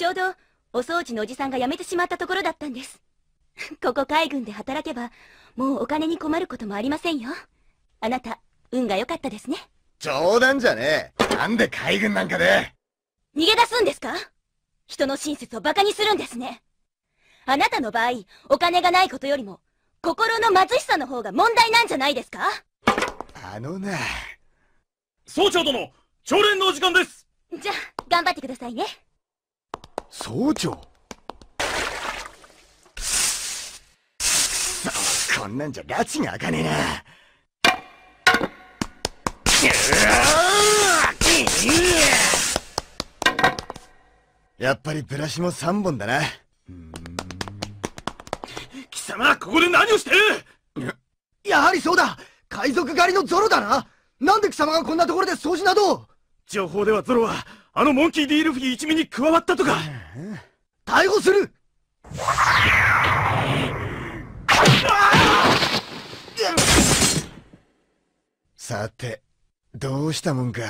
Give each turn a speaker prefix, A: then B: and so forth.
A: ちょうど、お掃除のおじさんが辞めてしまったところだったんです。ここ海軍で働けば、もうお金に困ることもありませんよ。あなた、運が良かったですね。冗談じゃねえ。なんで海軍なんかで。逃げ出すんですか人の親切を馬鹿にするんですね。あなたの場合、お金がないことよりも、心の貧しさの方が問題なんじゃないですかあのな。総長殿、朝連のお時間ですじゃあ、頑張ってくださいね。総長こんなんじゃ拉致が開かねえなやっぱりブラシも3本だな貴様ここで何をしてるやはりそうだ海賊狩りのゾロだななんで貴様がこんなところで掃除など情報ではゾロはあのモンキーディ・ルフィ一味に加わったとか逮捕するさてどうしたもんか。